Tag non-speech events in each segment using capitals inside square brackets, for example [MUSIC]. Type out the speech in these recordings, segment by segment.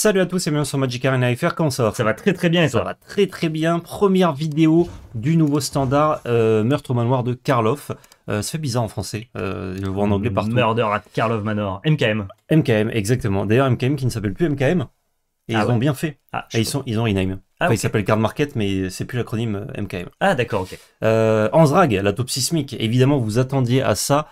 Salut à tous et bienvenue sur Magic Arena FR, comment ça va Ça va très très bien Ça va très très bien, première vidéo du nouveau standard euh, Meurtre au manoir de Karloff. Euh, ça fait bizarre en français, je euh, le vois en anglais partout. Murder at Karloff Manor, MKM. MKM, exactement. D'ailleurs MKM qui ne s'appelle plus MKM, et ah ils ont bien fait. Ah, ils, sont, ils ont rename. Ah, enfin, Ils s'appellent Card Market, mais c'est plus l'acronyme MKM. Ah, d'accord, ok. Euh, Anzrag, la taupe sismique. Évidemment, vous attendiez à ça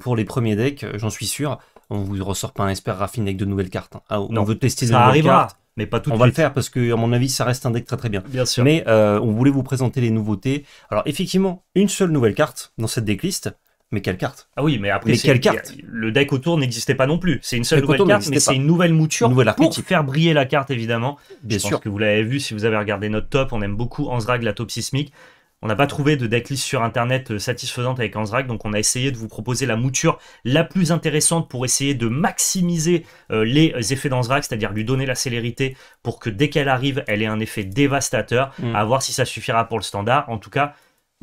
pour les premiers decks, j'en suis sûr on vous ressort pas un Esper raffiné avec de nouvelles cartes. Hein. Ah, on veut tester ça nouvelles cartes mais pas tout on va le faire parce que à mon avis ça reste un deck très très bien, bien sûr. mais euh, on voulait vous présenter les nouveautés alors effectivement une seule nouvelle carte dans cette decklist mais quelle carte Ah oui, mais après, quelle carte le deck autour n'existait pas non plus. C'est une seule nouvelle carte, mais c'est une nouvelle mouture pour faire briller la carte, évidemment. Bien Je sûr. Pense que vous l'avez vu si vous avez regardé notre top. On aime beaucoup Anzrag, la top sismique. On n'a pas trouvé de decklist sur internet euh, satisfaisante avec Anzrak, donc on a essayé de vous proposer la mouture la plus intéressante pour essayer de maximiser euh, les effets d'Anzrak, c'est-à-dire lui donner la célérité pour que dès qu'elle arrive, elle ait un effet dévastateur. Mm. À voir si ça suffira pour le standard. En tout cas,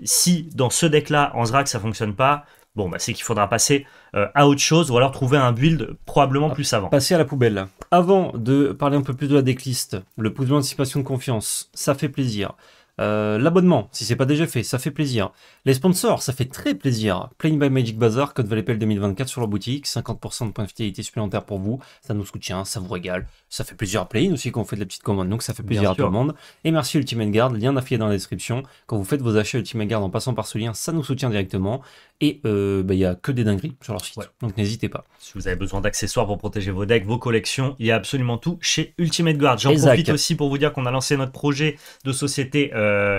si dans ce deck-là, Anzrak, ça fonctionne pas, bon, bah, c'est qu'il faudra passer euh, à autre chose ou alors trouver un build probablement ah, plus savant. Passer à la poubelle. Avant de parler un peu plus de la decklist, le pouce d'anticipation de confiance, ça fait plaisir. Euh, l'abonnement, si c'est pas déjà fait, ça fait plaisir. Les sponsors, ça fait très plaisir. Playing by Magic Bazaar, code Pell 2024 sur leur boutique, 50% de points de fidélité supplémentaires pour vous. Ça nous soutient, ça vous régale. Ça fait plusieurs play aussi quand fait faites la petite commande, donc ça fait plaisir à tout le monde. Et merci Ultimate Guard, lien d'affilié dans la description. Quand vous faites vos achats Ultimate Guard en passant par ce lien, ça nous soutient directement. Et euh, bah, il n'y a que des dingueries sur leur site, donc n'hésitez pas. Si vous avez besoin d'accessoires pour protéger vos decks, vos collections, il y a absolument tout chez Ultimate Guard. J'en profite aussi pour vous dire qu'on a lancé notre projet de société euh,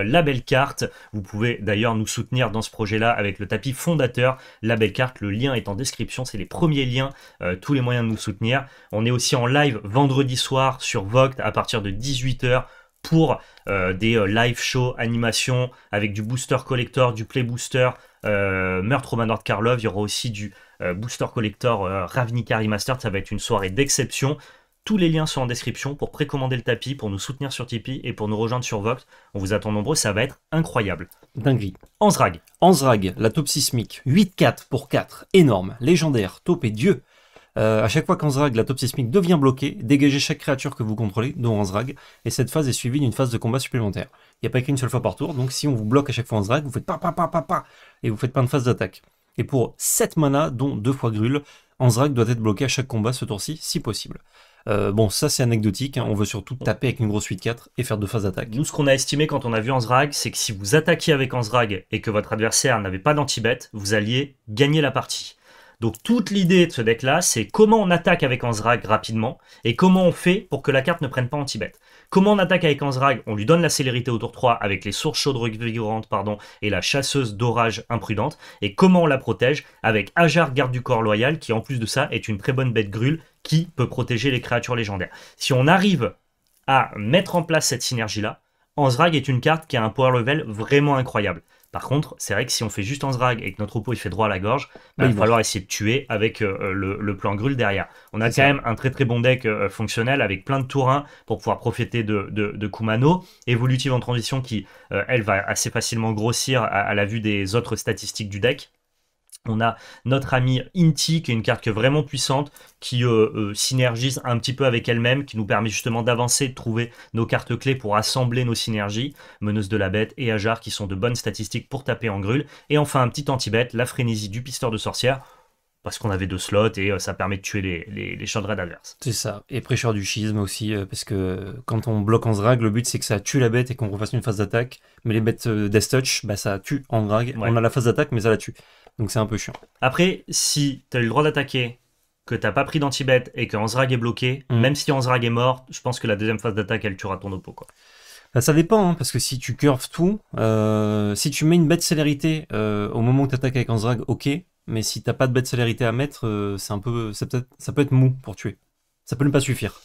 Carte. Vous pouvez d'ailleurs nous soutenir dans ce projet-là avec le tapis fondateur Label Carte. Le lien est en description, c'est les premiers liens, euh, tous les moyens de nous soutenir. On est aussi en live vendredi soir sur Vogt à partir de 18h pour euh, des euh, live shows, animations avec du booster collector, du play booster, euh, meurtre au manoir de Karlov. Il y aura aussi du booster collector Ravnica Remastered. Ça va être une soirée d'exception. Tous les liens sont en description pour précommander le tapis, pour nous soutenir sur Tipeee et pour nous rejoindre sur VOCT. On vous attend nombreux, ça va être incroyable. Dinguerie. Anzrag. Anzrag, la taupe sismique. 8-4 pour 4. Énorme, légendaire, taupe et dieu. A euh, à chaque fois qu'Anzrag, la top sismique devient bloquée, dégagez chaque créature que vous contrôlez, dont Anzrag, et cette phase est suivie d'une phase de combat supplémentaire. Il n'y a pas qu'une seule fois par tour, donc si on vous bloque à chaque fois Anzrag, vous faites pa pa pa pa pa, et vous faites plein de phases d'attaque. Et pour 7 mana, dont 2 fois Grul, Anzrag doit être bloqué à chaque combat ce tour-ci, si possible. Euh, bon, ça c'est anecdotique, hein. on veut surtout taper avec une grosse 8-4 et faire deux phases d'attaque. Nous, ce qu'on a estimé quand on a vu Anzrag, c'est que si vous attaquiez avec Anzrag et que votre adversaire n'avait pas danti vous alliez gagner la partie. Donc toute l'idée de ce deck-là, c'est comment on attaque avec Anzrag rapidement et comment on fait pour que la carte ne prenne pas anti-bête. Comment on attaque avec Anzrag On lui donne la célérité au tour 3 avec les sources chaudes revigorantes pardon, et la chasseuse d'orage imprudente. Et comment on la protège Avec Ajar, garde du corps loyal, qui en plus de ça est une très bonne bête grue qui peut protéger les créatures légendaires. Si on arrive à mettre en place cette synergie-là, Anzrag est une carte qui a un power level vraiment incroyable. Par contre, c'est vrai que si on fait juste en zrag et que notre troupeau il fait droit à la gorge, bah, il va falloir essayer de tuer avec euh, euh, le, plan grul derrière. On a quand même un très très bon deck euh, fonctionnel avec plein de 1 pour pouvoir profiter de, Kumano, évolutive en transition qui, elle, va assez facilement grossir à la vue des autres statistiques du deck. On a notre ami Inti, qui est une carte vraiment puissante, qui euh, euh, synergise un petit peu avec elle-même, qui nous permet justement d'avancer, de trouver nos cartes clés pour assembler nos synergies. Meneuse de la bête et Ajar, qui sont de bonnes statistiques pour taper en grue Et enfin, un petit anti-bête, la frénésie du pisteur de sorcière, parce qu'on avait deux slots et euh, ça permet de tuer les, les, les adverses. C'est ça. Et prêcheur du schisme aussi, parce que quand on bloque en drag, le but c'est que ça tue la bête et qu'on refasse une phase d'attaque. Mais les bêtes Death Touch, bah, ça tue en drag. On a la phase d'attaque, mais ça la tue. Donc c'est un peu chiant. Après, si t'as eu le droit d'attaquer, que t'as pas pris danti et que Anzrag est bloqué, mm. même si Anzrag est mort, je pense que la deuxième phase d'attaque, elle tuera ton oppo. Quoi. Bah, ça dépend, hein, parce que si tu curves tout, euh, si tu mets une bête célérité euh, au moment où t'attaques avec Anzrag, ok. Mais si t'as pas de bête célérité à mettre, euh, c'est un peu, peut, être, ça peut être mou pour tuer. Ça peut ne pas suffire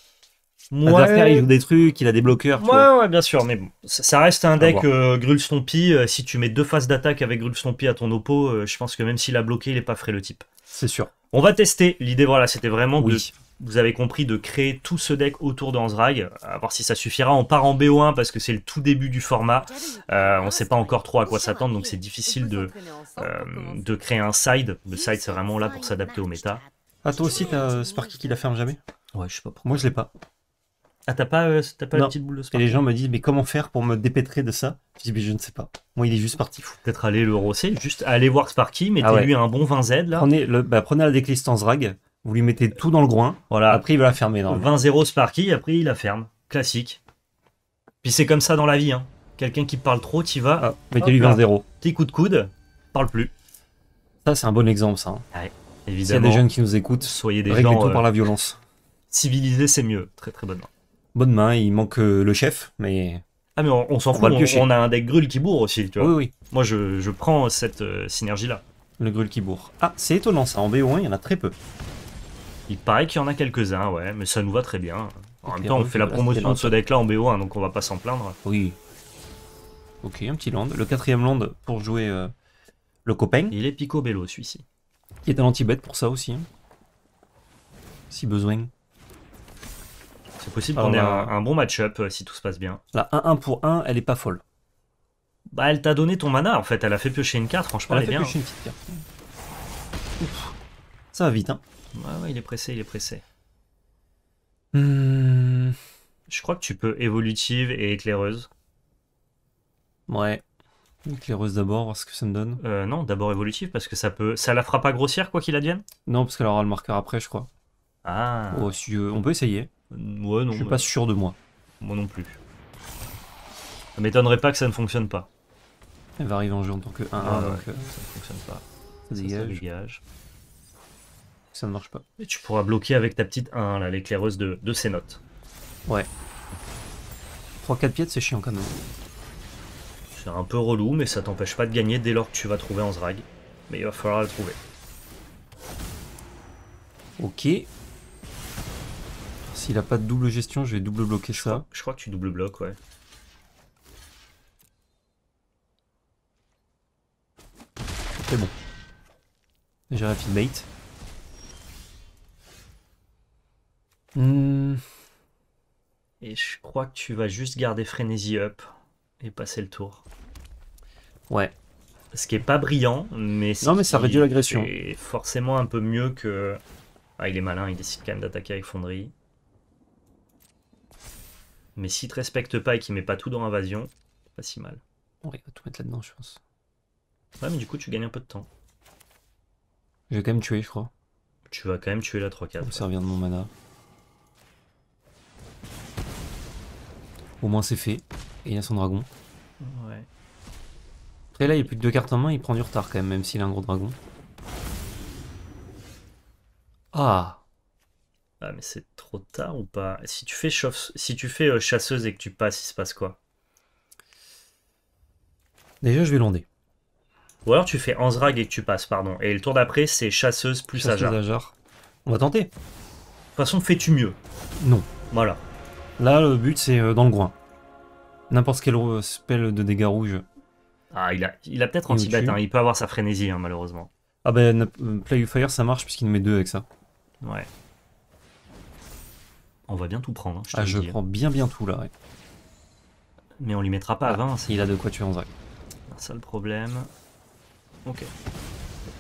il des trucs, il a des bloqueurs. ouais, bien sûr, mais bon, ça, reste un deck euh, Grulstompi, euh, si tu mets deux phases d'attaque avec Grulstompi à ton oppo, euh, je pense que même s'il a bloqué, il est pas frais le type. C'est sûr. On va tester. L'idée, voilà, c'était vraiment oui. vous avez compris, de créer tout ce deck autour d'Anzrag, à voir si ça suffira. On part en BO1 parce que c'est le tout début du format. on ne sait pas encore trop à quoi s'attendre, donc c'est difficile de, de créer un side. Le side, c'est vraiment là pour s'adapter au méta. Ah, toi aussi, t'as Sparky qui la ferme jamais Ouais, je sais pas Moi, je l'ai pas. Ah, t'as pas, euh, la petite boule de Et les gens me disent, mais comment faire pour me dépêtrer de ça Je dis, mais je ne sais pas. Moi, il est juste parti fou. Peut-être aller le rosser, juste aller voir Sparky, ah mettez-lui un bon 20Z là. Prenez, le, bah, prenez la déclistance rag. vous lui mettez tout dans le groin, Voilà, après il va la fermer. 20-0 Sparky, après il la ferme. Classique. Puis c'est comme ça dans la vie. Hein. Quelqu'un qui parle trop, t'y vas, ah, mettez-lui 20-0. petit coup de coude, parle plus. Ça, c'est un bon exemple, ça. Évidemment. Hein. Ah S'il y a des jeunes qui nous écoutent, soyez des réglez tout euh, par la violence. Civiliser c'est mieux. Très très bonne bonne main. Il manque euh, le chef, mais. Ah, mais on, s'en ah, fout. On, a un deck grul qui bourre aussi, tu vois. Oui, oui. Moi, je, prends cette euh, synergie-là. Le grul qui bourre. Ah, c'est étonnant ça. En BO1, il y en a très peu. Il paraît qu'il y en a quelques-uns, ouais, mais ça nous va très bien. En même temps, on fait la euh, promotion de ce deck-là en BO1, donc on va pas s'en plaindre. Oui. Ok, un petit land. Le quatrième land pour jouer le copain. Il est pico Bello, celui-ci. Qui est un anti-bête pour ça aussi. Hein. Si besoin possible ah, qu'on ait bah, un, bon match-up euh, si tout se passe bien. Là, 1-1 pour 1, elle est pas folle. Bah, elle t'a donné ton mana en fait, elle a fait piocher une carte, franchement, elle, elle a fait piocher hein. une petite carte. Ça va vite, hein. Ouais, ouais, il est pressé, il est pressé. Hmm. Je crois que tu peux évolutive et éclaireuse. Ouais. Éclaireuse d'abord, voir ce que ça me donne. Euh, non, d'abord évolutive parce que ça peut. Ça la fera pas grossière quoi qu'il advienne Non, parce qu'elle aura le marqueur après, je crois. Ah. Oh, on peut essayer. Moi non. Je suis pas sûr de moi. Moi non plus. Ça m'étonnerait pas que ça ne fonctionne pas. Elle va arriver en jeu en tant que 1-1, euh, ça ne fonctionne pas. Ça, dégage. ça ne marche pas. Et tu pourras bloquer avec ta petite 1, là, l'éclaireuse de, de ses notes. Ouais. 3-4 pièces, c'est chiant quand même. C'est un peu relou, mais ça t'empêche pas de gagner dès lors que tu vas trouver en Zrag. Mais il va falloir le trouver. Ok, il a pas de double gestion, je vais double bloquer ça. je crois que tu double bloques, ouais. C'est bon. J'ai un bait. Hmm. Et je crois que tu vas juste garder Frenzy up et passer le tour. Ouais. Ce qui est pas brillant, mais non, mais ça réduit l'agression. Et forcément un peu mieux que. Ah, il est malin, il décide quand même d'attaquer avec Fonderie. Mais s'il te respecte pas et qu'il met pas tout dans invasion, pas si mal. On va tout mettre là-dedans, je pense. Ouais, mais du coup, tu gagnes un peu de temps. Je vais quand même tuer, je crois. Tu vas quand même tuer la 3-4. Ouais. servir de mon mana. Au moins, c'est fait. Et il a son dragon. Ouais. Après, là, il n'y a plus que deux cartes en main, il prend du retard quand même, même s'il a un gros dragon. Ah ah, mais c'est trop tard ou pas Si tu fais, si tu fais euh, chasseuse et que tu passes, il se passe quoi Déjà, je vais lander. Ou alors tu fais Anzrag et que tu passes, pardon. Et le tour d'après, c'est chasseuse plus Ajar. On va tenter. De toute façon, fais-tu mieux Non. Voilà. Là, le but, c'est euh, dans le groin. N'importe quel euh, spell de dégâts rouges. Ah, il a, il a peut-être anti-bête. Hein. Il peut avoir sa frénésie, hein, malheureusement. Ah ben, Play Fire, ça marche puisqu'il met deux avec ça. Ouais. On va bien tout prendre. Hein, je ah, je hein. prends bien bien tout là. Mais on lui mettra pas à 20. Ah, il a de quoi tuer en vrai Ça le problème. Ok.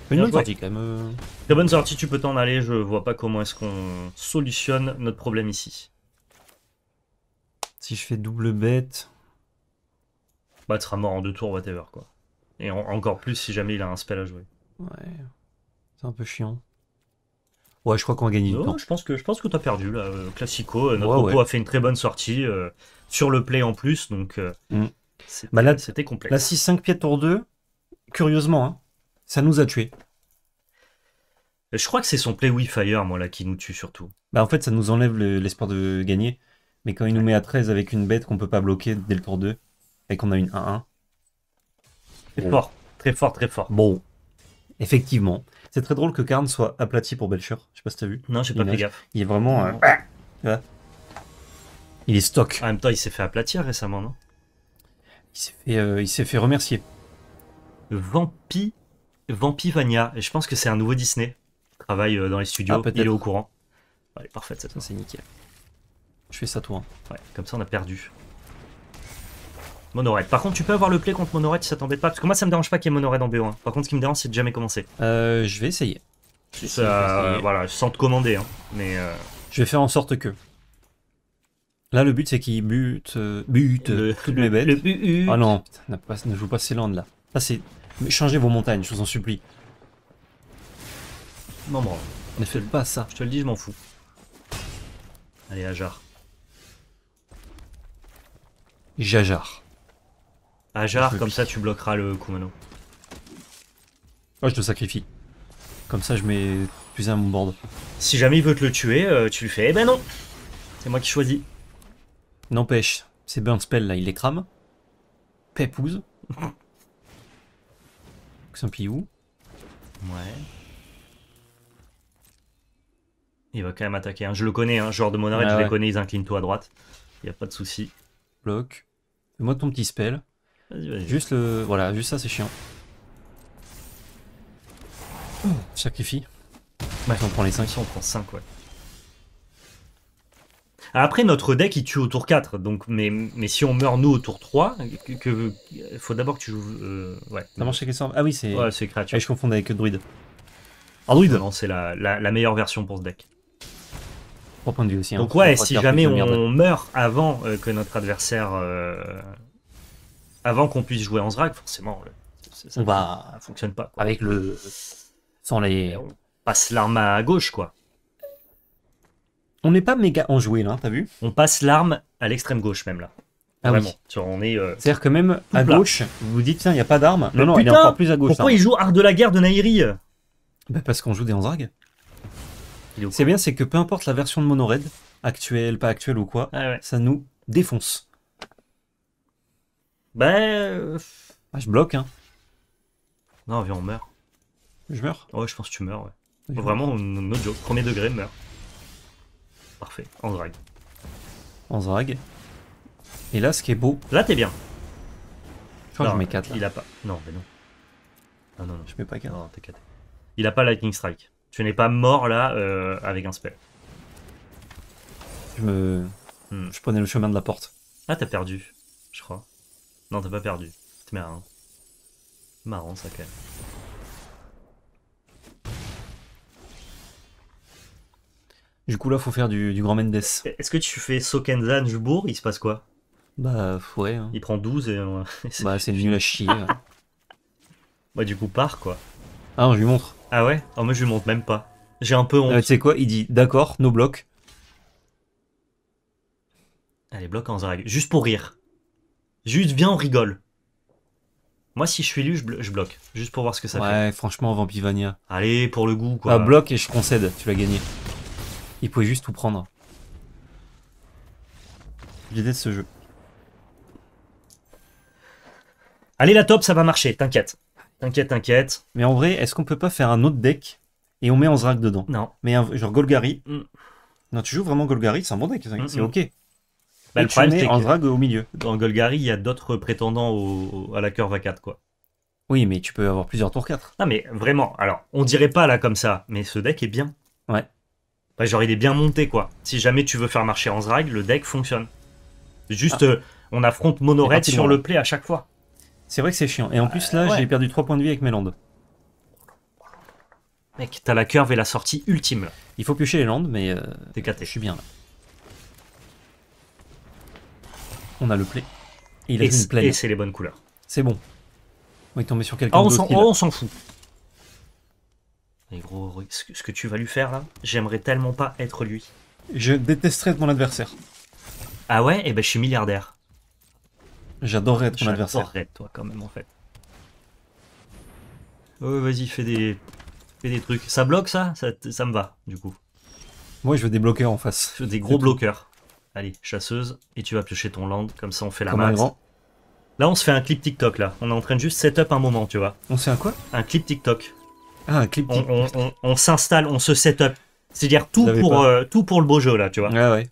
Une bonne sortie quand euh. bonne sortie, tu peux t'en aller. Je vois pas comment est-ce qu'on solutionne notre problème ici. Si je fais double bête. Bah, tu seras mort en deux tours, whatever quoi. Et encore plus si jamais il a un spell à jouer. Ouais. C'est un peu chiant. Ouais, je crois qu'on a gagné du temps. Je pense que, je pense que t'as perdu, là. Euh, Classico, euh, notre ouais, a fait une très bonne sortie euh, sur le play en plus, donc mm. bah, c'était complexe. La 6-5 pied tour 2, curieusement, hein, ça nous a tués. Je crois que c'est son play wi Fire, moi, là, qui nous tue surtout. Bah, en fait, ça nous enlève l'espoir de gagner. Mais quand il nous met à 13 avec une bête qu'on peut pas bloquer dès le tour 2, et qu'on a une 1-1. c'est fort, très fort, très fort. Bon, effectivement. C'est très drôle que Karn soit aplati pour Belcher. Je sais pas si t'as vu. Non, j'ai pas fait gaffe. Il est vraiment. Euh, il est stock. En même temps, il s'est fait aplatir récemment, non Il s'est fait, euh, il fait remercier. Vampi, Vampivania. Et je pense que c'est un nouveau Disney. travaille euh, dans les studios. Ah, il est au courant. Allez, parfait, cette c'est nickel. Je fais ça toi. Ouais, comme ça on a perdu. Monorade. Par contre, tu peux avoir le play contre Monorade si ça t'embête pas. Parce que moi, ça me dérange pas qu'il y ait en BO1. Par contre, ce qui me dérange, c'est de jamais commencer. je vais essayer. Ça, voilà, sans te commander, hein, mais. Euh, je vais faire en sorte que. Là, le but, c'est qu'il bute, euh, bute toutes mes les bêtes. Le ah non, ne joue pas ces landes là. Changez vos montagnes, je vous en supplie. Non, bon. Ne fais pas ça. Je te le dis, je m'en fous. Allez, Ajar. Jajar. Ajar, comme ça, tu bloqueras le Kumano. Oh, je te sacrifie. Comme ça, je mets plus à mon board. Si jamais il veut te le tuer, euh, tu lui fais Eh ben non C'est moi qui choisis. N'empêche, ces burn spells là, il les crame. Pépouze. Un [LAUGHS] Ouais. Il va quand même attaquer. Hein. Je le connais, hein. genre de monarque, ah je les connais, ils inclinent tout à droite. Il n'y a pas de souci. Bloc. Fais-moi ton petit spell. Vas -y, vas -y. Juste le. Voilà, juste ça, c'est chiant. Sacrifie. on prend les 5. on prend 5, ouais. Après, notre deck, il tue au tour 4. Donc, mais, mais si on meurt, nous, au tour 3, que, faut d'abord que tu joues... Euh, ouais. ah oui, c'est... Ouais, créature. Ah, je confonds avec druide. Android, Non, c'est la, meilleure version pour ce deck. point de vue aussi. Hein. Donc ouais, si jamais on, meurt avant euh, que notre adversaire... Euh, avant qu'on puisse jouer en Zrak, forcément, ça, ne fonctionne pas. Avec le ben, on passe l'arme à gauche, quoi. On n'est pas méga enjoué, là, hein, t'as vu On passe l'arme à l'extrême gauche, même, là. Ah Vraiment. on est... Euh, C'est-à-dire que même à gauche, vous vous dites, tiens, il n'y a pas d'arme. Non, non, il est encore plus à gauche. Pourquoi hein. il joue Art de la guerre de Nairi bah Parce qu'on joue des Anzrag. C'est bien, c'est que peu importe la version de Monored, actuelle, pas actuelle ou quoi, ah ça nous défonce. Bah, je bloque, hein. Non, viens, on meurt. Je meurs Ouais, je pense que tu meurs, ouais. Vraiment, notre Premier degré, meurs. Parfait, en drag. En drag. Et là, ce qui est beau. Là, t'es bien. Je crois que je mets 4. Là. Il a pas. Non, mais non. Ah non, non. Je mets pas 4. Non, t'es 4. Il a pas Lightning Strike. Tu n'es pas mort là euh, avec un spell. Je me. Hmm. Je prenais le chemin de la porte. Ah, t'as perdu, je crois. Non, t'as pas perdu. T'es marrant. Marrant, ça, quand même. Du coup, là, faut faire du, grand Mendes. Est-ce que tu fais Sokenzan, jubourg Il se passe quoi Bah, ouais. Hein. Il prend 12 et. [LAUGHS] c'est- Bah, c'est devenu la chier. Bah, [LAUGHS] du coup, part quoi. Ah, je lui montre. Ah ouais Oh, moi, je lui montre même pas. J'ai un peu honte. Euh, tu sais quoi Il dit d'accord, nos ah, blocs. Allez, bloque en Zarag. Juste pour rire. Juste, viens, on rigole. Moi, si je suis lui, je, bloque. Juste pour voir ce que ça fait. Ouais, franchement, Vampivania. Allez, pour le goût, quoi. Ah, bloque et je concède, tu l'as gagné. Il pouvait juste tout prendre. L'idée de ce jeu. Allez la top, ça va marcher, t'inquiète. T'inquiète, t'inquiète. Mais en vrai, est-ce qu'on peut pas faire un autre deck et on met en drag dedans Non. Mais un, genre Golgari. Mm. Non, tu joues vraiment Golgari, c'est un bon deck, c'est ok. Bah, le problème, en zrak au milieu. Dans Golgari, il y a d'autres prétendants à la curve 4 quoi. Oui, mais tu peux avoir plusieurs tours 4. Non, mais vraiment, alors, on dirait pas là comme ça, mais ce deck est bien. Ouais. Bah, genre, il est bien monté, quoi. Si jamais tu veux faire marcher en Anzrag, le deck fonctionne. Juste, ah. euh, on affronte Monoret sur le play à chaque fois. C'est vrai que c'est chiant. Et en plus, là, euh, j'ai perdu 3 points de vie avec mes landes. Mec, t'as la curve et la sortie ultime. Il faut piocher les landes, mais euh, T'es je suis bien là. On a le play. Et il est une Et c'est les bonnes couleurs. C'est bon. On est tombé sur quelqu'un ah, oh, on s'en fout. Mais gros, ce que tu vas lui faire là, j'aimerais tellement pas être lui. Je détesterais être mon adversaire. Ah ouais Eh ben je suis milliardaire. J'adorerais être mon adversaire. J'adorerais toi quand même en fait. Oh vas-y, fais des... des trucs. Ça bloque ça ça, ça me va du coup. Moi je veux des bloqueurs en face. Je veux des gros bloqueurs. Allez, chasseuse, et tu vas piocher ton land, comme ça on fait la main Là on se fait un clip TikTok là. On est en train de juste setup un moment, tu vois. On sait un quoi Un clip TikTok. Ah, clip. On, on, s'installe, on se set up. C'est-à-dire tout pour, euh, tout pour le beau jeu, là, tu vois. Ouais ah ouais.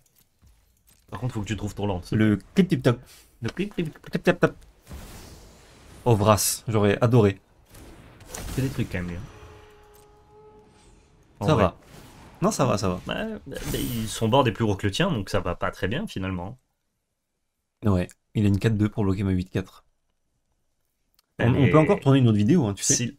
Par contre, faut que tu trouves ton lance. Le clip tip top. Le clip tip Oh, Brass, j'aurais adoré. C'est des trucs quand même, lui. Hein. Ça va. Non, ça va, ça va. Bah, bah, bah son board est plus gros que le tien, donc ça va pas très bien finalement. Ouais, il a une 4-2 pour bloquer ma 8-4. On, on, peut encore tourner une autre vidéo, hein, tu sais.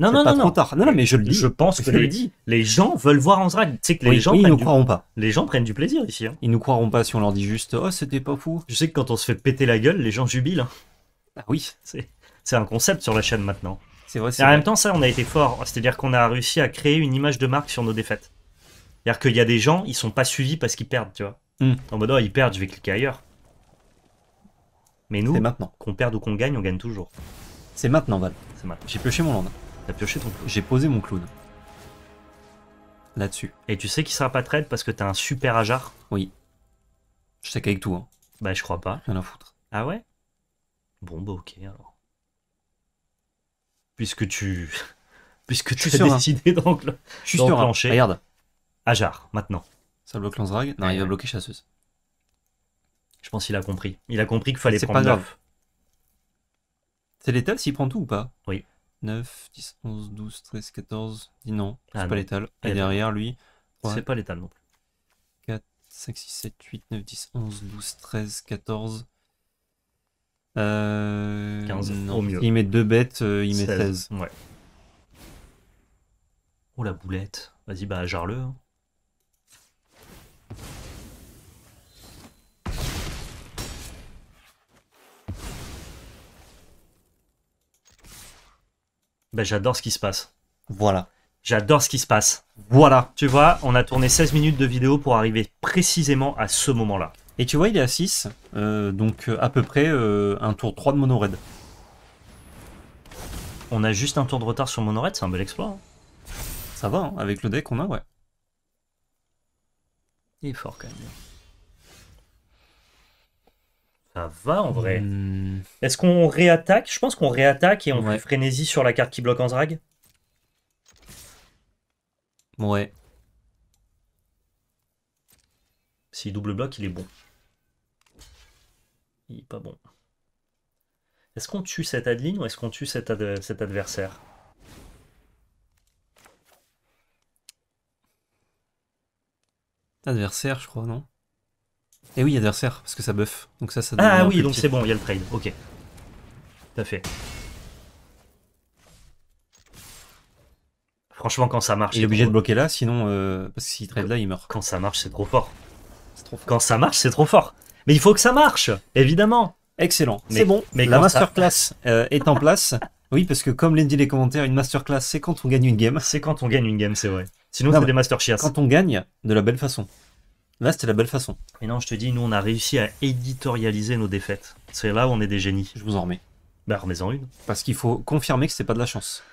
Non, non, pas non, non, mais je le dis. Je pense que je les, les gens veulent voir en Tu que les gens. ils nous croiront pas. Les gens prennent du plaisir ici. Hein. Ils nous croiront pas si on leur dit juste Oh, c'était pas fou. Je sais que quand on se fait péter la gueule, les gens jubilent. Hein. Ah oui. C'est un concept sur la chaîne maintenant. C'est vrai. Et en même temps, ça, on a été fort. C'est-à-dire qu'on a réussi à créer une image de marque sur nos défaites. C'est-à-dire qu'il y a des gens, ils sont pas suivis parce qu'ils perdent, tu vois. Hmm. En mode, oh, ils perdent, je vais cliquer ailleurs. Mais nous, qu'on perde ou qu'on gagne, on gagne toujours. C'est maintenant, Val. C'est maintenant. J'ai pioché mon land. T'as pioché ton... J'ai posé mon clown. Là-dessus. Et tu sais qu'il sera pas trade parce que t'as un super ajar Oui. Je sais qu'avec tout, hein. Bah je crois pas. Rien à foutre. Ah ouais Bon bah ok alors. Puisque tu... [LAUGHS] Puisque tu as décidé juste d'enclencher. Regarde. Ajar, maintenant. Ça bloque Lanzrag Non, il va bloquer Chasseuse. Je pense qu'il a compris. Il a compris qu'il fallait prendre pas C'est létal s'il prend tout ou pas Oui. 9, 10, 11, 12, 13, 14. Dis non, c'est ah pas létal. Et, derrière lui. C'est pas létal non plus. 4, 5, 6, 7, 8, 9, 10, 11, 12, 13, 14. 15 non. au mieux. Il met deux bêtes, euh, il met 16. Ouais. Oh la boulette. Vas-y, bah jarre-le. Hein. ben, j'adore ce qui se passe. Voilà. J'adore ce qui se passe. Voilà. Tu vois, on a tourné 16 minutes de vidéo pour arriver précisément à ce moment-là. Et tu vois, il est à 6, euh, donc euh, à peu près euh, un tour 3 de Raid. On a juste un tour de retard sur Raid, c'est un bel exploit. Hein. Ça va, hein, avec le deck qu'on a, ouais. Il est fort quand même. Ça va en vrai. Hmm. Est-ce qu'on réattaque Je pense qu'on réattaque et on fait frénésie sur la carte qui bloque en drag. Ouais. S'il double bloc, il est bon. Il est pas bon. Est-ce qu'on tue cette Adeline ou est-ce qu'on tue cet adversaire Adversaire, je crois, non et eh oui, adversaire, parce que ça buff. Donc ça, ça ah oui, donc c'est bon, il y a le trade. Ok. Tout fait. Franchement, quand ça marche. Il est obligé de bloquer là, sinon, euh, parce que trade là, il meurt. Quand ça marche, c'est trop fort. Quand ça marche, c'est trop fort. Mais il faut que ça marche, évidemment. Excellent. C'est bon. Mais la masterclass euh, est en place. [LAUGHS] Oui, parce que comme l'ont dit les commentaires, une masterclass, c'est quand on gagne une game. C'est quand on gagne une game, c'est vrai. Sinon, c'est des chias Quand on gagne, de la belle façon. Là, c'était la belle façon. Mais non, je te dis, nous, on a réussi à éditorialiser nos défaites. C'est là où on est des génies. Je vous en remets. Bah, remets-en une. Parce qu'il faut confirmer que c'est pas de la chance.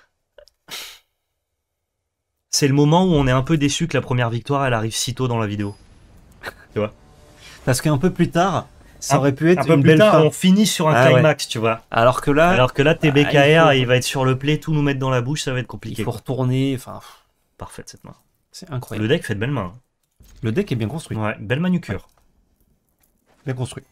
C'est le moment où on est un peu déçu que la première victoire, elle arrive si tôt dans la vidéo. [LAUGHS] tu vois Parce qu'un peu plus tard, ça aurait pu être un peu on finit sur un ah climax, tu vois. Alors que là, alors que là, bah, TBKR, il, va être sur le play, tout nous mettre dans la bouche, ça va être compliqué. Il faut retourner, enfin, parfaite cette main. C'est incroyable. Le deck fait de belles mains. Hein. Le deck est bien construit. Ouais, belle manucure. Bien construit.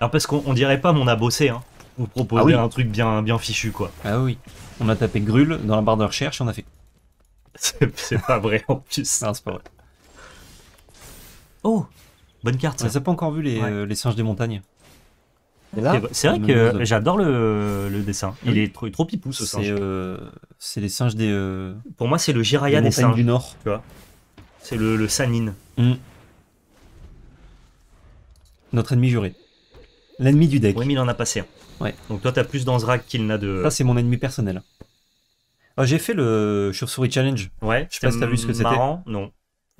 Alors parce qu'on dirait pas, mais on a bossé, hein. Vous proposez ah un truc bien, bien fichu, quoi. Ah oui. On a tapé Grul dans la barre de recherche et on a fait. [LAUGHS] C'est pas vrai en plus. Non, c'est pas vrai. Oh Bonne carte. On n'a pas encore vu euh, les, singes des montagnes. C'est vrai que j'adore le, dessin. Il est trop, trop pipou ce euh, C'est les singes des. Euh, Pour moi, c'est le Jiraya des, des, singes. du Nord. Tu vois c'est le, Sanin. Hmm. Notre ennemi juré. L'ennemi du deck. Oui, mais il en a passé un. Hein. Ouais. Donc toi, t'as plus d'Anzrak qu'il n'a de. Ça, c'est mon ennemi personnel. Ah, j'ai fait le Chauve-souris Challenge. Ouais. Je sais pas si t'as vu ce que c'était. non.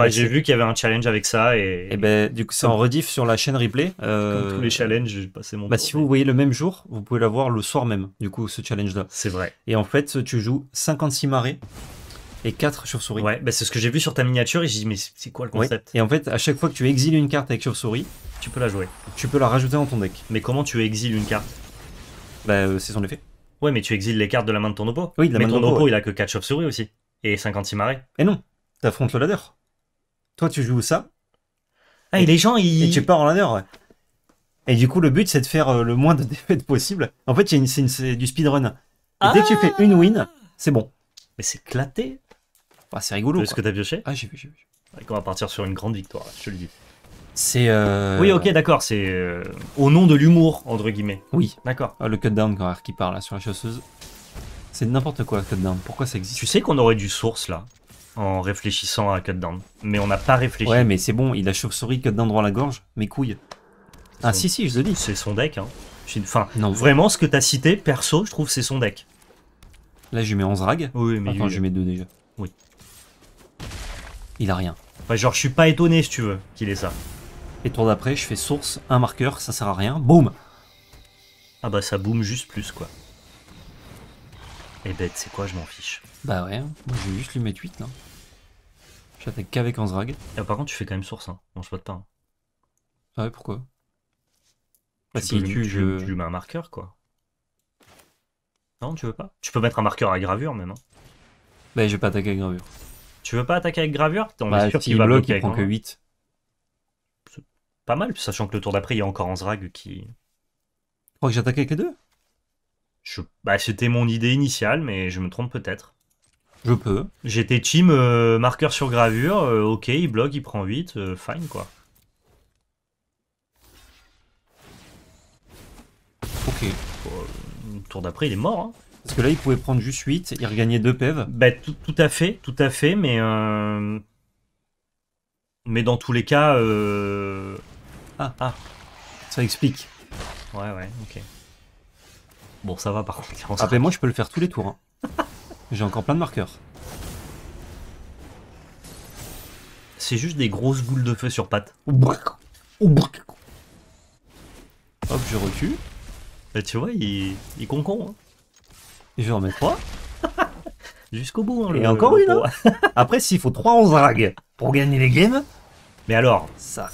j'ai vu qu'il y avait un challenge avec ça et. et eh ben, du coup, c'est en rediff sur la chaîne replay. Comme euh, tous les challenges, j'ai passé mon. Bah, si vous voyez le même jour, vous pouvez l'avoir le soir même. Du coup, ce challenge-là. C'est vrai. Et en fait, tu joues 56 marées et 4 chauves-souris. Ouais, bah, c'est ce que j'ai vu sur ta miniature et j'ai dit, mais c'est quoi le concept Et en fait, à chaque fois que tu exiles une carte avec chauve-souris, tu peux la jouer. Tu peux la rajouter dans ton deck. Mais comment tu exiles une carte Bah, euh, c'est son effet. Ouais, mais tu exiles les cartes de la main de ton oppo. Oui, de la main de ton oppo, il a que 4 chauves-souris aussi. Et 56 marées. Et non, t'affrontes le ladder. Toi, tu joues ça. Ah, et, les gens, ils. Et tu pars en ladder, Et du coup, le but, c'est de faire euh, le moins de [LAUGHS] défaites possible. En fait, c'est du speedrun. Et dès que tu ah fais une win, c'est bon. Mais c'est éclaté c'est rigolo. Est-ce que t'as pioché Ah, j'ai vu, On va partir sur une grande victoire, je te le dis. C'est. Euh, oui, ok, d'accord, c'est euh, au nom de l'humour, entre guillemets. Oui. D'accord. Ah, le cutdown quand qui parle là, sur la chausseuse, C'est n'importe quoi, cutdown. Pourquoi ça existe Tu sais qu'on aurait du source là, en réfléchissant à cutdown. Mais on n'a pas réfléchi. Ouais, mais c'est bon, il a chauve-souris, cutdown droit à la gorge, mes couilles. Ah, si, si, je te dis. C'est son deck, hein. Enfin, non. vraiment, ce que t'as cité, perso, je trouve, c'est son deck. Là, je mets 11 rags. Oui, mais. je mets 2 déjà il a rien. genre, je suis pas étonné, si tu veux, qu'il ait ça. Et tour d'après, je fais source, un marqueur, ça sert à rien, boum Ah bah, ça boum juste plus, quoi. Et bête, c'est quoi, je m'en fiche. Bah ouais, moi je vais juste lui mettre 8, là. J'attaque qu'avec Anzrag. Et ah, par contre, tu fais quand même source, hein. Je pas de pas. Hein. Ah ouais, pourquoi Bah, si tu, je... tu lui mets un marqueur, quoi. Non, tu veux pas Tu peux mettre un marqueur à gravure, même. Hein. Bah, je vais pas attaquer à gravure. Tu veux pas attaquer avec gravure On bah, est sûr qu'il bloque, il prend que 8. Pas mal, sachant que le tour d'après, il y a encore Anzrag qui. Je crois que j'attaque avec les deux je... bah, C'était mon idée initiale, mais je me trompe peut-être. Je peux. J'étais team euh, marqueur sur gravure, euh, ok, il bloque, il prend 8, euh, fine quoi. Ok. le tour d'après, il est mort. Hein. Parce que là, il pouvait prendre juste 8, il regagnait 2 PEV. Bah, tout, à fait, tout à fait, mais. Euh, mais dans tous les cas. Euh, ah, ah. Ça explique. Ouais, ouais, ok. Bon, ça va par contre. Après, ah, ben, moi, je peux le faire tous les tours. Hein. [LAUGHS] J'ai encore plein de marqueurs. C'est juste des grosses boules de feu sur pattes. Hop, je recule. Bah, tu vois, il, il concon. Hein. Je vais en mettre 3. [LAUGHS] Jusqu'au bout. Hein, Et encore une. Hein. [LAUGHS] Après, s'il faut 3 11 rags pour gagner les games. Mais alors, ça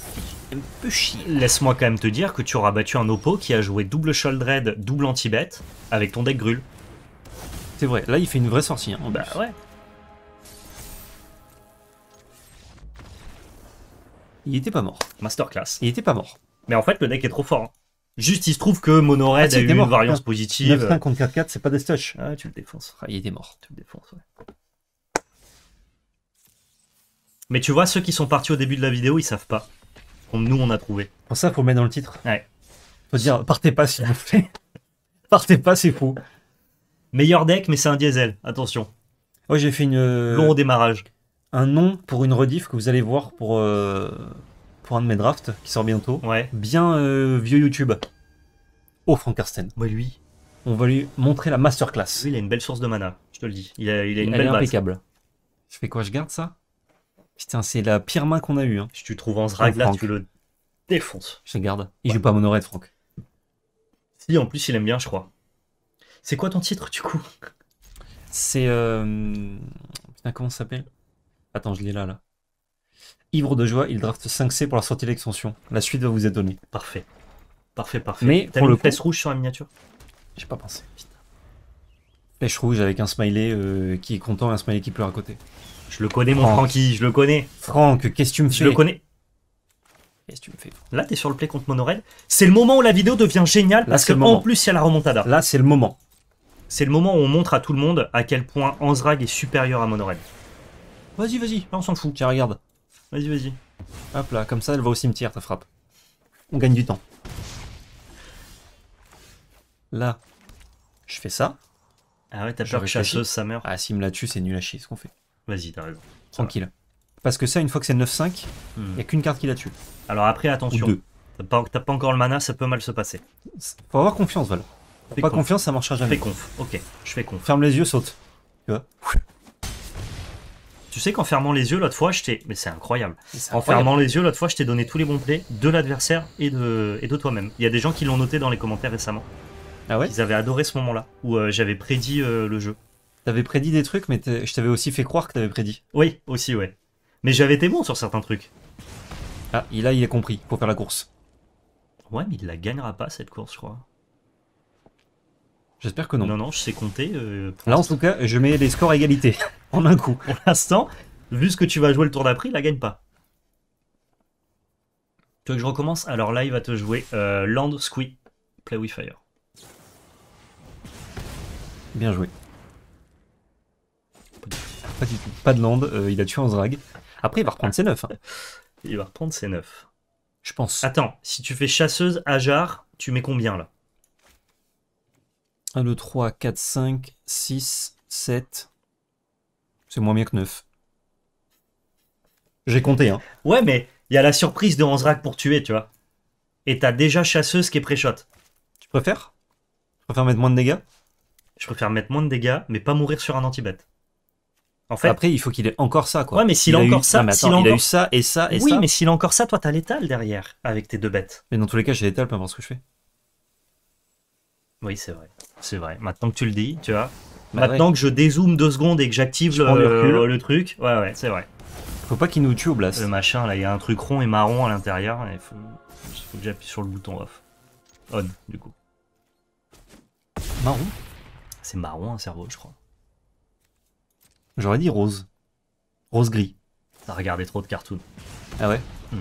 un peu chier. Laisse-moi quand même te dire que tu auras battu un Oppo qui a joué double head, double anti-bet avec ton deck Grul. C'est vrai, là il fait une vraie sortie. Hein, bah ouais. Il était pas mort. Masterclass. Il était pas mort. Mais en fait, le deck est trop fort. Hein. Juste, il se trouve que Monored ah, a eu une variance ah, positive. 9 contre 4-4, c'est pas des touches. Ah, tu le défonces. il était mort. Tu le défonces, ouais. Mais tu vois, ceux qui sont partis au début de la vidéo, ils savent pas. Comme Nous, on a trouvé. Pour ça, faut mettre dans le titre. Ouais. Faut dire, partez pas s'il vous plaît. [LAUGHS] partez pas, c'est fou. Meilleur deck, mais c'est un diesel. Attention. Oh, j'ai fait une. Long au démarrage. Un nom pour une rediff que vous allez voir pour. Euh, pour un de mes drafts qui sort bientôt. Ouais. Bien euh, vieux YouTube. Oh, Carsten. Ouais, lui. On va lui montrer la masterclass. class il a une belle source de mana, je te le dis. Il a, une est impeccable. Je fais quoi Je garde ça Putain, c'est la pire main qu'on a eu. Hein. Si tu trouves en zrag, oh, là, tu le défonces. Je garde. Il joue pas mon oreille, Franck. Si, en plus, il aime bien, je crois. C'est quoi ton titre, du coup C'est. Euh, putain, comment ça s'appelle Attends, je l'ai là, là. Ivre de joie, il draft 5C pour la sortie de l'extension. La suite va vous être donnée. Parfait. Parfait, parfait. Mais T'as pour le pêche rouge sur la miniature J'ai pas pensé. Pêche rouge avec un smiley euh, qui est content et un smiley qui pleure à côté. Je le connais, mon Francky, je le connais. Franck, qu'est-ce que tu me fais Je le connais. Qu'est-ce que tu me fais Là, t'es sur le play contre Monorel. C'est le moment où la vidéo devient géniale parce que qu'en plus, il y a la remontada. Là, c'est le moment. C'est le moment où on montre à tout le monde à quel point Anzrag est supérieur à Monorel. Vas-y, vas-y, on s'en fout. Tiens, regarde. Vas-y, vas-y. Hop là, comme ça, elle va au cimetière, ta frappe. On gagne du temps. Là, je fais ça. Ah ouais, t'as peur que chasseuse, ça meurt Ah, il me la tue, c'est nul à chier ce qu'on fait. Vas-y, t'as raison. Tranquille. Parce que ça, une fois que c'est 9-5, il hmm. a qu'une carte qui la tue. Alors après, attention. T'as pas, pas, encore le mana, ça peut mal se passer. Faut avoir confiance, Val. Pas confiance, ça marchera jamais. Fais conf, ok, je fais conf. Ferme les yeux, saute. Tu vois tu sais qu'en fermant les yeux, l'autre fois, je t'ai. Mais c'est incroyable. En fermant les yeux, l'autre fois, je t'ai donné tous les bons plays de l'adversaire et de, et de toi-même. Il y a des gens qui l'ont noté dans les commentaires récemment. Ah ouais Ils avaient adoré ce moment-là, où euh, j'avais prédit euh, le jeu. T'avais prédit des trucs, mais je t'avais aussi fait croire que t'avais prédit. Oui, aussi, ouais. Mais j'avais été bon sur certains trucs. Ah, a, il a compris, pour faire la course. Ouais, mais il la gagnera pas, cette course, je crois. J'espère que non. Non, non, je sais compter. Euh, là, en tout cas, je mets les scores à égalité [LAUGHS] en un coup. Pour l'instant, vu ce que tu vas jouer le tour d'après, il la gagne pas. Tu veux que je recommence Alors là, il va te jouer euh, Land Squee, Play with Fire. Bien joué. Pas de land, euh, il a tué un drag. Après, il va reprendre ses 9. Hein. Il va reprendre ses 9. Je pense. Attends, si tu fais chasseuse, Ajar, tu mets combien là 1, 2, 3, 4, 5, 6, 7. C'est moins bien que 9. J'ai compté, hein. Ouais, mais il y a la surprise de Anzrak pour tuer, tu vois. Et t'as déjà chasseuse qui est pré-shot Tu préfères Tu préfères mettre moins de dégâts Je préfère mettre moins de dégâts, mais pas mourir sur un anti-bête. En fait, Après, il faut qu'il ait encore ça, quoi. Ouais, mais s'il a, encore ça, il, a eu ça et ça et ça. Oui, mais s'il a encore ça, toi, t'as l'étal derrière avec tes deux bêtes. Mais dans tous les cas, j'ai l'étal, peu importe ce que je fais. Oui, c'est vrai. C'est vrai. Maintenant que tu le dis, tu vois. Bah Maintenant que je dézoome deux secondes et que j'active le, truc. Ouais, ouais, c'est vrai. Faut pas qu'il nous tue au blast. Le machin, là, il y a un truc rond et marron à l'intérieur. Il faut, que j'appuie sur le bouton off. On, du coup. Marron C'est marron, un cerveau, je crois. J'aurais dit rose. Rose-gris. T'as regardé trop de cartoons. Ah ouais hmm.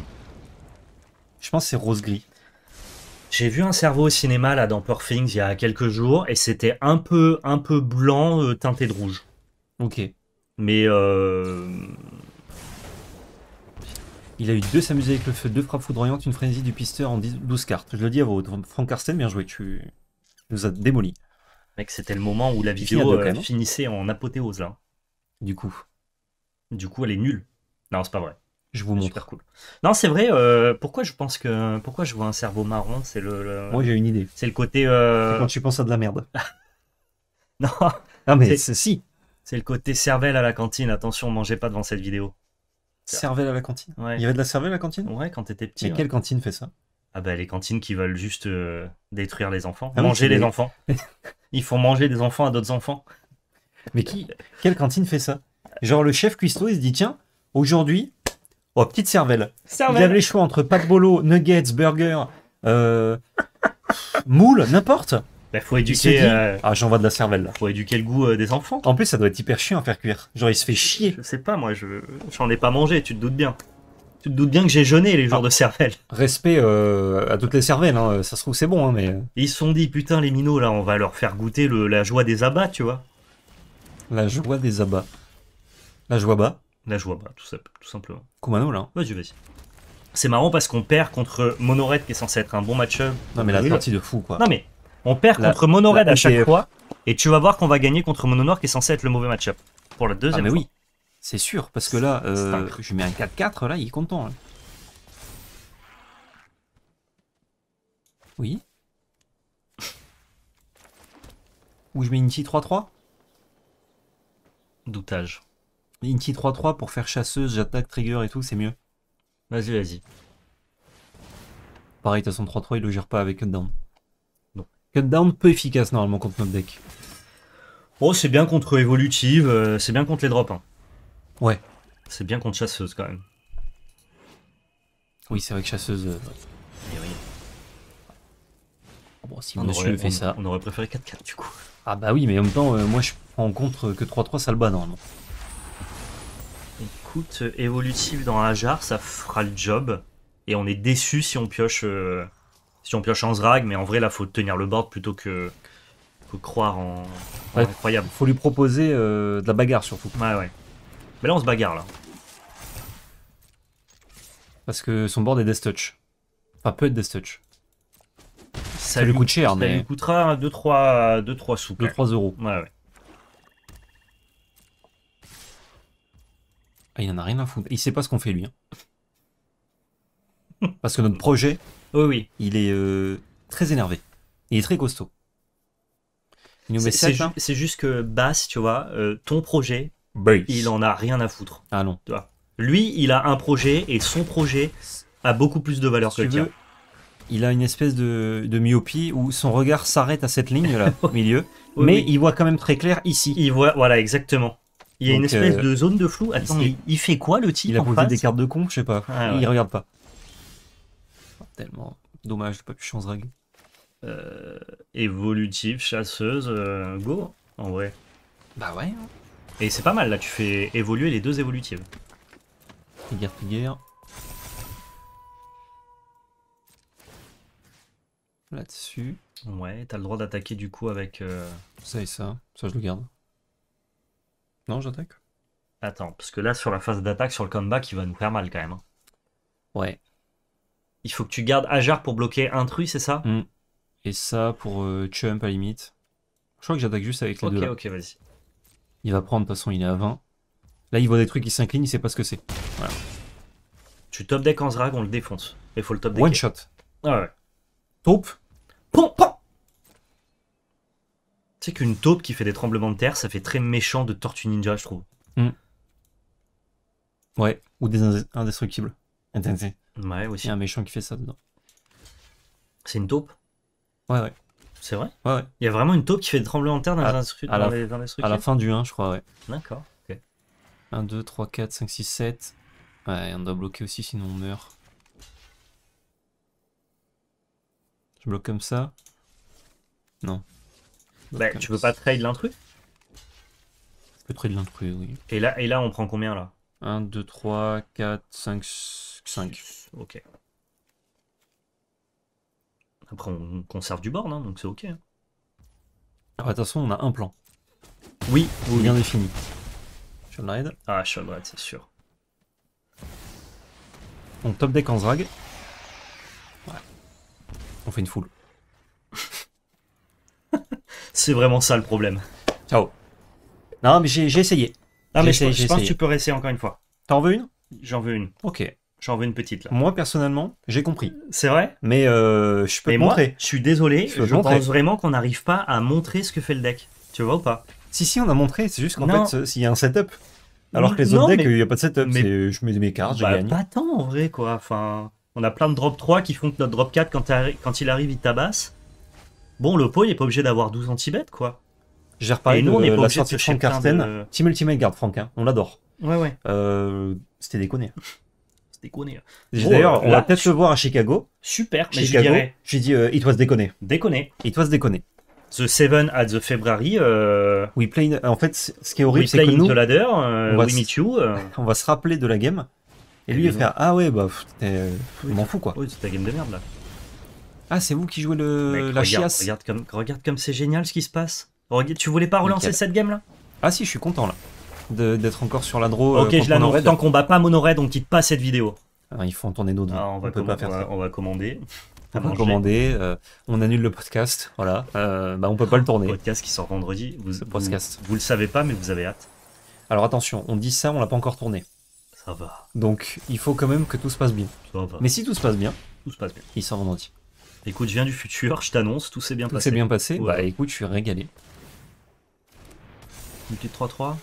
Je pense que c'est rose-gris. J'ai vu un cerveau au cinéma là dans Poor Things il y a quelques jours et c'était un peu un peu blanc euh, teinté de rouge. Ok. Mais euh, il a eu deux s'amuser avec le feu, deux frappes foudroyantes, une frénésie du pisteur en 12 cartes. Je le dis à vos Franck Carsten, bien joué, tu... nous as démoli. Mec, c'était le moment où la vidéo euh, hein. finissait en apothéose là. Du coup. Du coup, elle est nulle. Non, c'est pas vrai. Je vous montre. Super cool. Non, c'est vrai. Euh, pourquoi je pense que pourquoi je vois un cerveau marron C'est le, Moi, j'ai une idée. C'est le côté. Euh, quand tu penses à de la merde. [LAUGHS] non. Non mais c'est si. C'est le côté cervelle à la cantine. Attention, mangez pas devant cette vidéo. Cervelle à la cantine. Il y avait de la cervelle à la cantine. Ouais, quand t'étais petit. Mais quelle cantine fait ça Ah bah les cantines qui veulent juste euh, détruire les enfants, ah manger les enfants. [LAUGHS] Ils font manger des enfants à d'autres enfants. Mais qui Quelle cantine fait ça Genre le chef cuistot, il se dit tiens, aujourd'hui Oh, petite cervelle. cervelle. Il les choix entre pâte bolo, nuggets, burger, euh, moule, n'importe. Bah, il faut éduquer. Euh, ah j'en j'envoie de la cervelle là. Faut éduquer le goût euh, des enfants. En plus, ça doit être hyper chiant à faire cuire. Genre, il se fait chier. Je sais pas, moi, je j'en ai pas mangé, tu te doutes bien. Tu te doutes bien que j'ai jeûné les jours ah. de cervelle. Respect euh, à toutes les cervelles, hein. ça se trouve c'est bon, hein, mais. ils se sont dit, putain, les minots là, on va leur faire goûter le... la joie des abats, tu vois. La joie des abats. La joie bas la joie vois bah, tout, tout simplement. là hein. Vas-y, vas-y. C'est marrant parce qu'on perd contre Monored qui est censé être un bon match-up. Non, mais la partie de fou, quoi. Non, mais on perd contre Monored à chaque fois et tu vas voir qu'on va gagner contre Noir qui est censé être le mauvais match-up pour la deuxième ah, mais oui, c'est sûr, parce que là, euh, je mets un 4-4, là, il est content. Hein. Oui. Ou je mets une 3-3 Doutage. Inti 3-3 pour faire chasseuse, j'attaque, trigger et tout, c'est mieux. Vas-y, vas-y. Pareil, de toute façon, 3-3, il le gère pas avec cutdown. Donc, cutdown peu efficace normalement contre notre deck. Oh, c'est bien contre évolutive, euh, c'est bien contre les drops. Hein. Ouais. C'est bien contre chasseuse quand même. Oui, c'est vrai que chasseuse. Euh, eh bon, si on monsieur aurait, fait ça. On aurait préféré 4-4 du coup. Ah bah oui, mais en même temps, euh, moi je prends en compte que 3-3 ça le bat normalement écoute évolutive dans la jarre, ça fera le job. Et on est déçu si on pioche euh, si on pioche en Zrag, mais en vrai là faut tenir le board plutôt que, croire en, incroyable. Faut lui proposer euh, de la bagarre surtout. Ouais ouais. Mais là on se bagarre là. Parce que son board est Death Touch. Enfin peut être Death Touch. Ça, lui, coûte cher, mais. Ça coûtera 2-3 sous. 2-3 euros. Ouais ouais. Ah, il n'en a rien à foutre. Il sait pas ce qu'on fait lui. Hein. Parce que notre projet, [LAUGHS] oui, oui. il est euh, très énervé. Il est très costaud. C'est juste que Bass, tu vois, euh, ton projet, il en a rien à foutre. Ah non. Lui, il a un projet et son projet a beaucoup plus de valeur que le tien. Il a une espèce de, myopie où son regard s'arrête à cette ligne là, [LAUGHS] au milieu, mais il voit quand même très clair ici. Il voit, voilà, exactement. Il y a une espèce euh, de zone de flou. Attends, il, fait quoi le type Il a posé des cartes de con, je sais pas. Ah il regarde pas. Oh, tellement dommage, pas pu chance drag. Euh, Évolutive, chasseuse, euh, go, en vrai. Bah ouais. Hein. Et c'est pas mal, là, tu fais évoluer les deux évolutives. Piguer, piguer. Là-dessus. Ouais, t'as le droit d'attaquer du coup avec... Ça euh, et ça, ça je le garde. Non, j'attaque. Attends, parce que là, sur la phase d'attaque, sur le comeback, il va nous faire mal quand même. Hein. Ouais. Il faut que tu gardes Ajar pour bloquer intrus, c'est ça mm. Et ça pour Chump euh, à limite. Je crois que j'attaque juste avec les deux. Ok, ok, vas-y. Il va prendre, de toute façon, il est à 20. Là, il voit des trucs, qui s'incline, il sait pas ce que c'est. Tu top deck en Zrag, on le défonce. Mais faut le top deck. One shot. Ouais, ah ouais. Taupe. Pomp, qu'une taupe qui fait des tremblements de terre, ça fait très méchant de Tortue Ninja, je trouve. Mm. Ouais, ou des indestructibles. Ouais, aussi. un méchant qui fait ça dedans. C'est une taupe Ouais, ouais. C'est vrai Ouais, Il y a vraiment une taupe qui fait des tremblements de terre dans, À- la- fin du 1, je crois, ouais. D'accord. 1, 2, 3, 4, 5, 6, 7. Ouais, on doit bloquer aussi, sinon on meurt. Je bloque comme ça. Non, bah, euh, tu veux pas trade l'intrus Je peux trade l'intrus, oui. Et là, et là, on prend combien là 1, 2, 3, 4, 5, 5. Ok. Après, on conserve du board, hein, donc c'est ok. Hein. Alors, ah bah, de toute façon, on a un plan. Oui, oui. bien défini. fini. Ah, Shulride, c'est sûr. On top deck en drag. Ouais. On fait une foule. [LAUGHS] C'est vraiment ça le problème. Ciao. Non, mais j'ai essayé. Non, mais je, pense que tu peux réessayer encore une fois. T'en veux une J'en veux une. Ok. J'en veux une petite là. Moi personnellement, j'ai compris. C'est vrai Mais euh, je peux montrer. Je suis désolé, je, pense vraiment qu'on n'arrive pas à montrer ce que fait le deck. Tu vois ou pas Si si, on a montré, c'est juste qu'en fait, s'il y a un setup. Alors que les autres decks, il n'y a pas de setup, mais... je mets mes cartes, j'ai je bah, Pas tant en vrai quoi, enfin, on a plein de drop 3 qui font que notre drop 4 quand, quand il arrive, il tabasse. Bon, le pot, il n'est pas obligé d'avoir 12 anti quoi. J'ai reparlé Et nous, on est pas la sortie de, Franck Carsten. de- Team Ultimate Guard, Franck, hein, on l'adore. Ouais, ouais. Euh, c'était déconné. C'était déconné. D'ailleurs, on va peut-être le voir à Chicago. Super, Chicago, j'ai dit doit euh, It was déconné. déconné. It was déconné. The Seven at the February, euh, We play En fait, ce qui est horrible, c'est que nous, the Ladder, on va We Meet You. [LAUGHS] on va se rappeler de la game. Et lui, il va faire Ah ouais, bah, on m'en fout, quoi. Oui, c'est ta game de merde là. Ah, c'est vous qui jouez le, la regarde, chiasse. Regarde comme, regarde comme c'est génial ce qui se passe. Oh, tu voulais pas relancer cette game là Ah si, je suis content là. D'être encore sur la draw. Euh, ok, je l'annonce. Tant qu'on bat pas Monored on quitte pas cette vidéo. Ah, il faut tourner nos deux. Ah, on, va faire commander. On va commander. Euh, on annule le podcast. Voilà. Euh, bah, on peut pas le tourner. Le podcast qui sort vendredi. Vous, le podcast. le savez pas, mais vous avez hâte. Alors attention, on dit ça, on l'a pas encore tourné. Ça va. Donc, il faut quand même que tout se passe bien. Mais si tout se passe bien, tout se passe bien. Il sort vendredi. Écoute, je viens du futur, je t'annonce, tout s'est bien passé. Tout s'est bien passé Bah écoute, je suis régalé. Une petite 3-3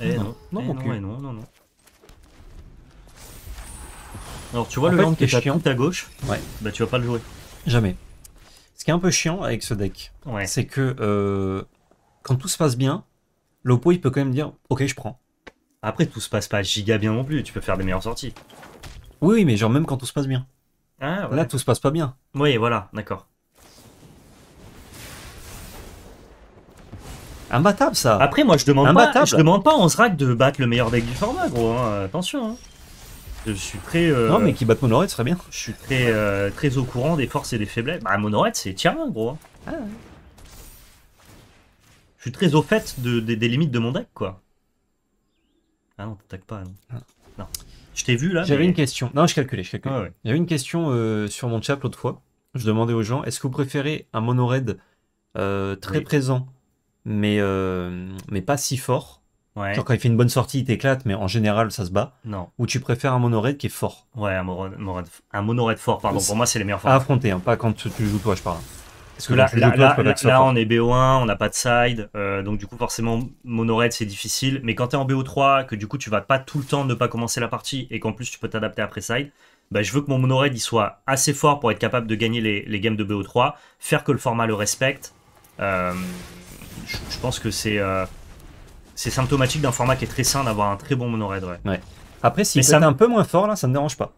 Eh non, eh eh non, non, non, Alors tu vois le land qui est chiant. à gauche, ouais. bah tu vas pas le jouer. Jamais. Ce qui est un peu chiant avec ce deck, c'est que euh, quand tout se passe bien, l'oppo il peut quand même dire ok je prends. Après tout se passe pas giga bien non plus, tu peux faire des meilleures sorties. Oui, mais genre même quand tout se passe bien. Ah, Là, tout se passe pas bien. Oui, voilà, d'accord. Imbattable ça. Après, moi, je demande pas. Je demande pas en Zrak de battre le meilleur deck du format, gros. Hein. Attention. Hein. Je suis très. Euh, non, mais qui batte Monoret serait bien. Je suis très, euh, très au courant des forces et des faiblesses. Bah, Monorette, c'est tiens, gros. Ah je suis très au fait des limites de mon deck, quoi. Ah non, t'attaques pas. Non. Ah. non. Je t'ai vu là. J'avais une question. Non, je calculais, je calculais. J'avais ah une question euh, sur mon chat l'autre fois. Je demandais aux gens, est-ce que vous préférez un mono raid euh, très présent, mais, euh, mais pas si fort ouais. quand il fait une bonne sortie, il t'éclate, mais en général, ça se bat. Non. Ou tu préfères un raid qui est fort Ouais, un mono un fort, pardon. Pour moi, c'est les meilleurs forts. affronter, hein, pas quand tu joues toi, je parle. Parce que là, on est BO1, on n'a pas de side, euh, donc du coup forcément mono c'est difficile. Mais quand tu es en BO3, que du coup tu vas pas tout le temps ne pas commencer la partie et qu'en plus tu peux t'adapter après side, bah, je veux que mon mono soit assez fort pour être capable de gagner les, les games de BO3, faire que le format le respecte. Euh, je, pense que euh, c'est symptomatique d'un format qui est très sain d'avoir un très bon mono Ouais. Après, si ça un peu moins fort là, ça me dérange pas.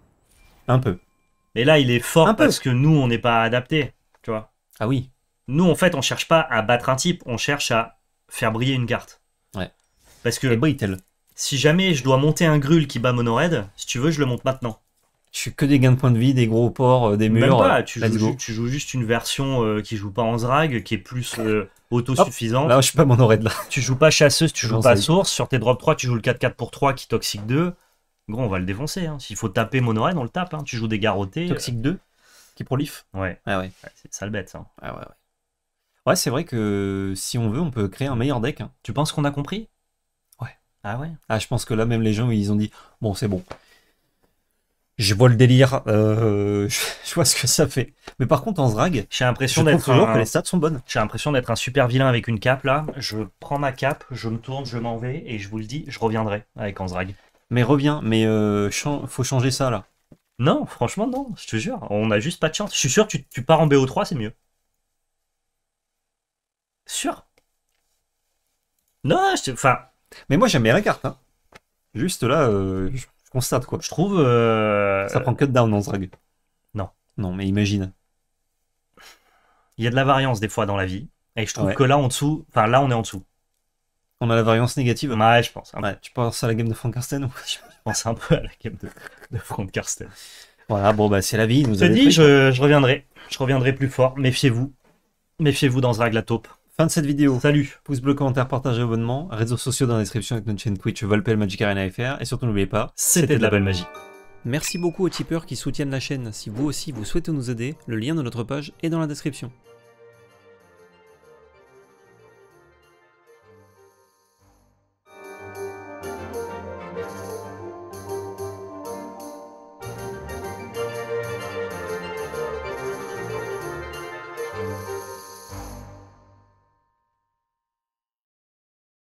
Un peu. Mais là, il est fort parce que nous, on n'est pas adapté, tu vois. Ah oui. Nous, en fait, on cherche pas à battre un type, on cherche à faire briller une carte. Ouais. Parce que. Si jamais je dois monter un grul qui bat mono-red si tu veux, je le monte maintenant. Je suis que des gains de points de vie, des gros ports, euh, des murs. Même pas, euh, tu, joues, juste une version euh, qui joue pas en zrag, qui est plus [LAUGHS] autosuffisante. là, je suis pas là. Tu joues pas chasseuse, tu joues pas source. Sur tes drop 3, tu joues le 4-4 pour 3 qui toxique 2. Gros, on va le défoncer. Hein. S'il faut taper Monored, on le tape. Hein. Tu joues des garrotés Toxique 2 qui prolif. Ah ouais. ouais. c'est sale bête, ça. Hein. Ah ouais, ouais. Ouais, c'est vrai que si on veut, on peut créer un meilleur deck. Hein. Tu penses qu'on a compris Ouais. Ah ouais Ah, je pense que là, même les gens, ils ont dit bon, c'est bon. Je vois le délire, euh, [LAUGHS] je, vois ce que ça fait. Mais par contre, en Zrag, j'ai l'impression d'être toujours un... que les stats sont bonnes. J'ai l'impression d'être un super vilain avec une cape là. Je prends ma cape, je me tourne, je m'en vais et je vous le dis, je reviendrai avec en Zrag. Mais reviens, mais euh, faut changer ça là. Non, franchement, non, je te jure. On a juste pas de chance. Je suis sûr, tu, tu pars en BO3, c'est mieux. Sûr Non, je Enfin... Mais moi, j'aime bien la carte, hein. Juste là, euh, je constate, quoi. Je trouve... Euh, Ça prend cut down dans Zrag. Non. Non, mais imagine. Il y a de la variance, des fois, dans la vie. Et je trouve que là, en dessous... Enfin, là, on est en dessous. On a la variance négative. Ouais, je pense. Ouais. Tu penses à la game de Frank Carsten [LAUGHS] Je pense un peu à la game de, Frank Carsten. Voilà, bon, bah, c'est la vie. Nous je te je, reviendrai. Je reviendrai plus fort. Méfiez-vous. Méfiez-vous dans Zrag la taupe. Fin de cette vidéo. Salut. Pouce bleu, commentaire, partage, abonnement. Réseaux sociaux dans la description avec notre chaîne Twitch Volpel Magic Arena FR. Et surtout, n'oubliez pas, c'était de la belle magie. Merci beaucoup aux tipeurs qui soutiennent la chaîne. Si vous aussi vous souhaitez nous aider, le lien de notre page est dans la description.